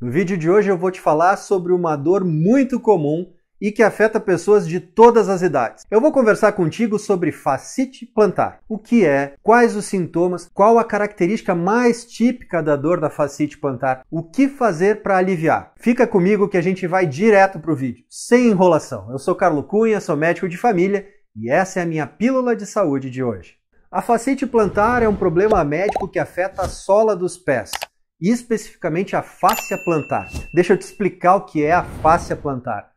No vídeo de hoje eu vou te falar sobre uma dor muito comum e que afeta pessoas de todas as idades. Eu vou conversar contigo sobre fascite plantar. O que é? Quais os sintomas? Qual a característica mais típica da dor da fascite plantar? O que fazer para aliviar? Fica comigo que a gente vai direto pro vídeo, sem enrolação. Eu sou Carlo Cunha, sou médico de família e essa é a minha pílula de saúde de hoje. A fascite plantar é um problema médico que afeta a sola dos pés e especificamente a fáscia plantar. Deixa eu te explicar o que é a fáscia plantar.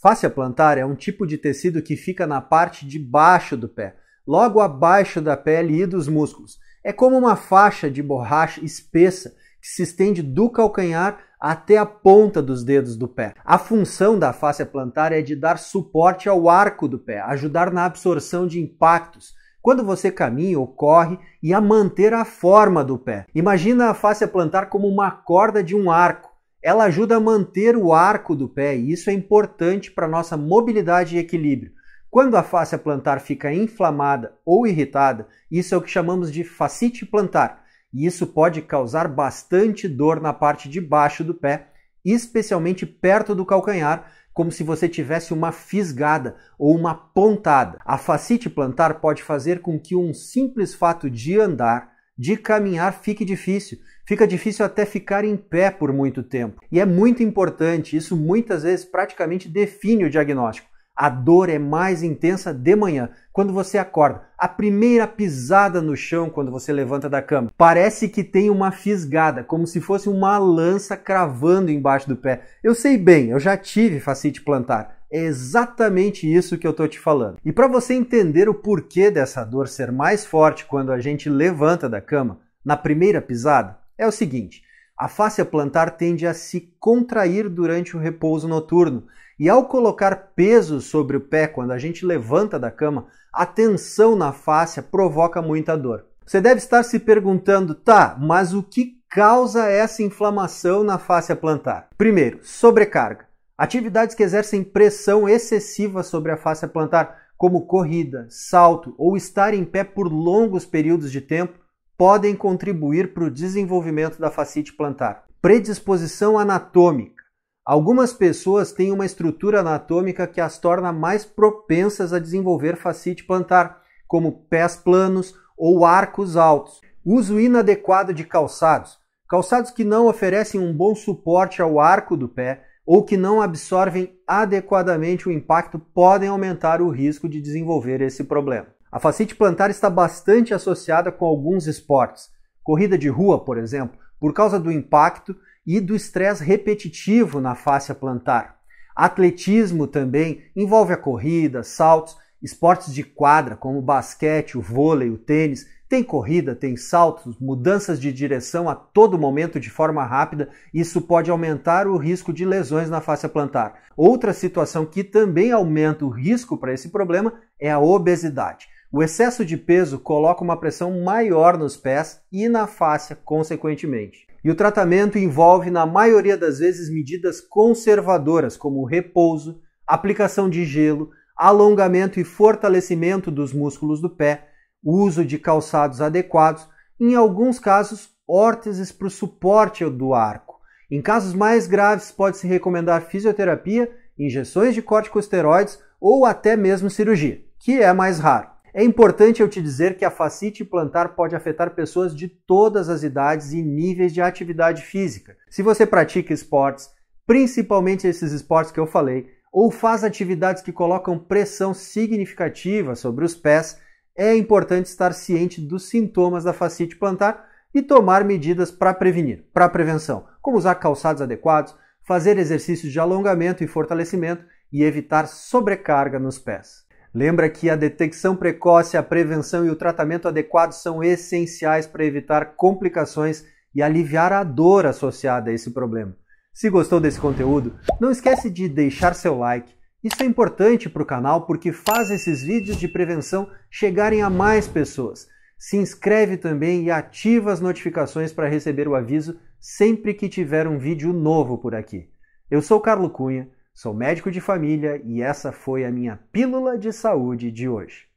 Fáscia plantar é um tipo de tecido que fica na parte de baixo do pé, logo abaixo da pele e dos músculos. É como uma faixa de borracha espessa que se estende do calcanhar até a ponta dos dedos do pé. A função da fáscia plantar é de dar suporte ao arco do pé, ajudar na absorção de impactos, quando você caminha ou corre e a manter a forma do pé. Imagina a face plantar como uma corda de um arco. Ela ajuda a manter o arco do pé e isso é importante para nossa mobilidade e equilíbrio. Quando a face plantar fica inflamada ou irritada, isso é o que chamamos de fascite plantar, e isso pode causar bastante dor na parte de baixo do pé, especialmente perto do calcanhar, como se você tivesse uma fisgada ou uma pontada. A fascite plantar pode fazer com que um simples fato de andar, de caminhar, fique difícil. Fica difícil até ficar em pé por muito tempo. E é muito importante, isso muitas vezes praticamente define o diagnóstico. A dor é mais intensa de manhã, quando você acorda. A primeira pisada no chão quando você levanta da cama. Parece que tem uma fisgada, como se fosse uma lança cravando embaixo do pé. Eu sei bem, eu já tive facite plantar. É exatamente isso que eu tô te falando. E para você entender o porquê dessa dor ser mais forte quando a gente levanta da cama, na primeira pisada, é o seguinte: a face plantar tende a se contrair durante o repouso noturno, e ao colocar peso sobre o pé quando a gente levanta da cama, a tensão na face provoca muita dor. Você deve estar se perguntando, tá, mas o que causa essa inflamação na face plantar? Primeiro, sobrecarga. Atividades que exercem pressão excessiva sobre a face plantar, como corrida, salto ou estar em pé por longos períodos de tempo, podem contribuir para o desenvolvimento da fascite plantar. Predisposição anatômica. Algumas pessoas têm uma estrutura anatômica que as torna mais propensas a desenvolver fascite plantar, como pés planos ou arcos altos. Uso inadequado de calçados. Calçados que não oferecem um bom suporte ao arco do pé ou que não absorvem adequadamente o impacto podem aumentar o risco de desenvolver esse problema. A fascite plantar está bastante associada com alguns esportes, corrida de rua, por exemplo, por causa do impacto e do estresse repetitivo na face plantar. Atletismo também envolve a corrida, saltos, esportes de quadra como o basquete, o vôlei, o tênis, tem corrida, tem saltos, mudanças de direção a todo momento de forma rápida, isso pode aumentar o risco de lesões na face plantar. Outra situação que também aumenta o risco para esse problema é a obesidade. O excesso de peso coloca uma pressão maior nos pés e na face, consequentemente. E o tratamento envolve, na maioria das vezes, medidas conservadoras, como repouso, aplicação de gelo, alongamento e fortalecimento dos músculos do pé, uso de calçados adequados, em alguns casos, órteses para o suporte do arco. Em casos mais graves, pode-se recomendar fisioterapia, injeções de corticosteroides ou até mesmo cirurgia, que é mais raro. É importante eu te dizer que a fascite plantar pode afetar pessoas de todas as idades e níveis de atividade física. Se você pratica esportes, principalmente esses esportes que eu falei, ou faz atividades que colocam pressão significativa sobre os pés, é importante estar ciente dos sintomas da fascite plantar e tomar medidas para prevenir, para prevenção, como usar calçados adequados, fazer exercícios de alongamento e fortalecimento e evitar sobrecarga nos pés. Lembra que a detecção precoce, a prevenção e o tratamento adequado são essenciais para evitar complicações e aliviar a dor associada a esse problema. Se gostou desse conteúdo, não esquece de deixar seu like. Isso é importante para o canal porque faz esses vídeos de prevenção chegarem a mais pessoas. Se inscreve também e ativa as notificações para receber o aviso sempre que tiver um vídeo novo por aqui. Eu sou Carlo Cunha Sou médico de família e essa foi a minha pílula de saúde de hoje.